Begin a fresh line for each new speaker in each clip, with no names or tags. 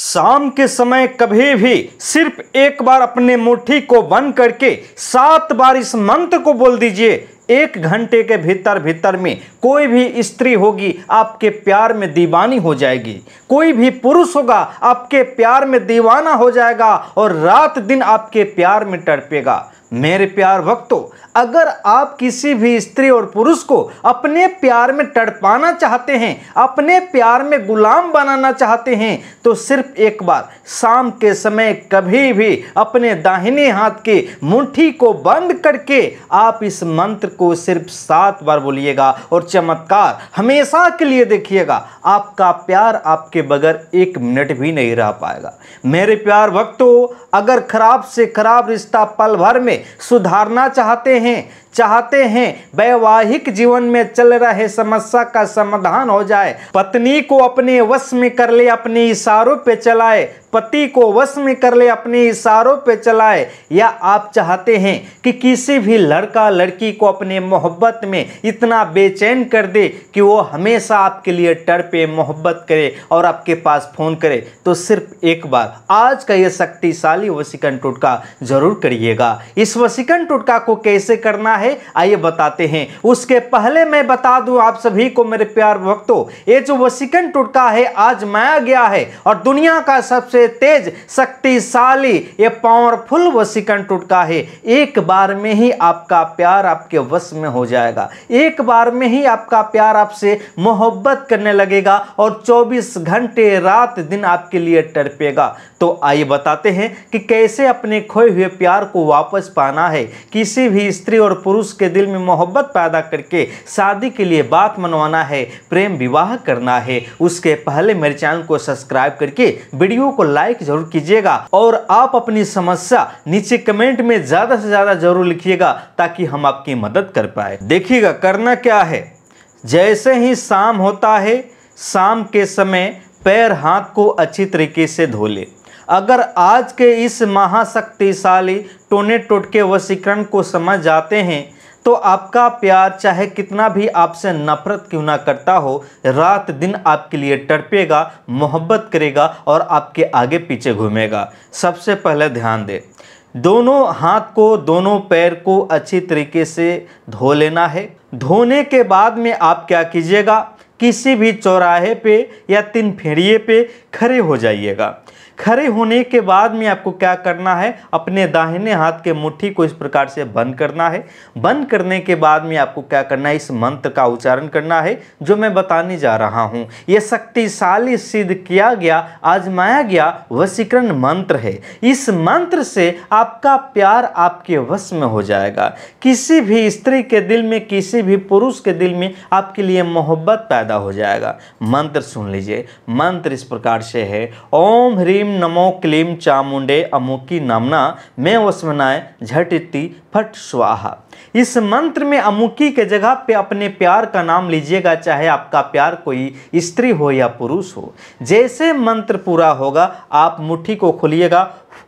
शाम के समय कभी भी सिर्फ एक बार अपने मुट्ठी को बंद करके सात बार इस मंत्र को बोल दीजिए एक घंटे के भीतर भीतर में कोई भी स्त्री होगी आपके प्यार में दीवानी हो जाएगी कोई भी पुरुष होगा आपके प्यार में दीवाना हो जाएगा और रात दिन आपके प्यार में तड़पेगा मेरे प्यार वक्तों अगर आप किसी भी स्त्री और पुरुष को अपने प्यार में तड़पाना चाहते हैं अपने प्यार में गुलाम बनाना चाहते हैं तो सिर्फ एक बार शाम के समय कभी भी अपने दाहिने हाथ के मुट्ठी को बंद करके आप इस मंत्र को सिर्फ सात बार बोलिएगा और चमत्कार हमेशा के लिए देखिएगा आपका प्यार आपके बगैर एक मिनट भी नहीं रह पाएगा मेरे प्यार वक्तों अगर खराब से खराब रिश्ता पल भर में सुधारना चाहते हैं चाहते हैं वैवाहिक जीवन में चल रहे समस्या का समाधान हो जाए पत्नी को अपने वश में कर ले अपने इशारों पे चलाए पति को वश में कर ले अपने इशारों पे चलाए या आप चाहते हैं कि किसी भी लड़का लड़की को अपने मोहब्बत में इतना बेचैन कर दे कि वो हमेशा आपके लिए टर पे मोहब्बत करे और आपके पास फ़ोन करे तो सिर्फ एक बार आज का यह शक्तिशाली वसीकन टुटका ज़रूर करिएगा इस वसीकन टुटका को कैसे करना है आइए बताते हैं उसके पहले मैं बता दूं आप सभी को मेरे प्यार भक्तों ये जो वसीकन टुटका है आज माया गया है और दुनिया का सबसे तेज शक्तिशाली ये पावरफुल वसीकन टुटका है एक बार में ही आपका प्यार आपके वश में हो जाएगा एक बार में ही आपका प्यार आपसे मोहब्बत करने लगेगा और चौबीस घंटे रात दिन आपके लिए टरपेगा तो आइए बताते हैं कि कैसे अपने खोए हुए प्यार को वापस पाना है किसी भी स्त्री और पुरुष के दिल में मोहब्बत पैदा करके शादी के लिए बात मनवाना है प्रेम विवाह करना है उसके पहले मेरे चैनल को सब्सक्राइब करके वीडियो को लाइक जरूर कीजिएगा और आप अपनी समस्या नीचे कमेंट में ज़्यादा से ज़्यादा जरूर लिखिएगा ताकि हम आपकी मदद कर पाए देखिएगा करना क्या है जैसे ही शाम होता है शाम के समय पैर हाथ को अच्छी तरीके से धो ले अगर आज के इस महाशक्तिशाली टोने टोटके वशीकरण को समझ जाते हैं तो आपका प्यार चाहे कितना भी आपसे नफरत क्यों ना करता हो रात दिन आपके लिए टड़पेगा मोहब्बत करेगा और आपके आगे पीछे घूमेगा सबसे पहले ध्यान दें दोनों हाथ को दोनों पैर को अच्छी तरीके से धो लेना है धोने के बाद में आप क्या कीजिएगा किसी भी चौराहे पे या तीन फेड़िए पे खड़े हो जाइएगा खड़े होने के बाद में आपको क्या करना है अपने दाहिने हाथ के मुट्ठी को इस प्रकार से बंद करना है बंद करने के बाद में आपको क्या करना है इस मंत्र का उच्चारण करना है जो मैं बताने जा रहा हूँ ये शक्तिशाली सिद्ध किया गया आजमाया गया वशीकरण मंत्र है इस मंत्र से आपका प्यार आपके वश में हो जाएगा किसी भी स्त्री के दिल में किसी भी पुरुष के दिल में आपके लिए मोहब्बत पैदा हो जाएगा मंत्र सुन लीजिए मंत्र इस प्रकार से है ओम ह्रीम क्लीम नमो क्लीम चामुंडे अमुकी नामना में वस्मनाय झटिति फट स्वाहा इस मंत्र में अमुकी के जगह पे अपने प्यार का नाम लीजिएगा चाहे आपका प्यार कोई स्त्री हो या पुरुष हो जैसे मंत्र पूरा होगा आप मुट्ठी को खोलिएगा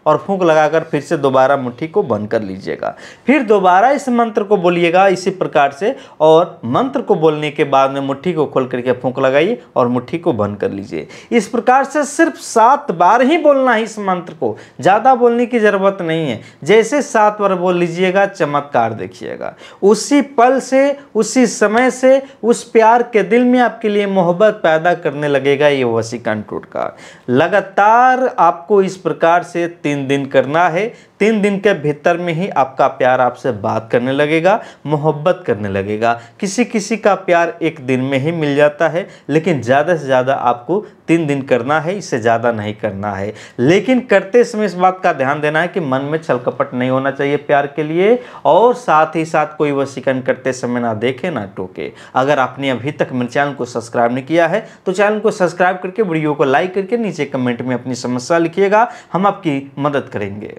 और फूंक लगाकर फिर से दोबारा मुट्ठी को बंद कर लीजिएगा फिर दोबारा इस मंत्र को बोलिएगा इसी प्रकार से और मंत्र को बोलने के बाद में मुट्ठी को खोल करके फूंक लगाइए और मुट्ठी को बंद कर लीजिए इस प्रकार से सिर्फ सात बार ही बोलना है इस मंत्र को ज़्यादा बोलने की ज़रूरत नहीं है जैसे सात बार बोल लीजिएगा चमत्कार देखिएगा उसी पल से उसी समय से उस प्यार के दिल में आपके लिए मोहब्बत पैदा करने लगेगा ये वसीकांड टूट का लगातार आपको इस प्रकार से तीन दिन करना है तीन दिन के भीतर में ही आपका प्यार आपसे बात करने लगेगा मोहब्बत करने लगेगा किसी किसी का प्यार एक दिन में ही मिल जाता है लेकिन ज़्यादा से ज़्यादा आपको तीन दिन करना है इससे ज़्यादा नहीं करना है लेकिन करते समय इस बात का ध्यान देना है कि मन में छलकपट नहीं होना चाहिए प्यार के लिए और साथ ही साथ कोई वह शिकन करते समय ना देखे ना टोके अगर आपने अभी तक मेरे चैनल को सब्सक्राइब नहीं किया है तो चैनल को सब्सक्राइब करके वीडियो को लाइक करके नीचे कमेंट में अपनी समस्या लिखिएगा हम आपकी मदद करेंगे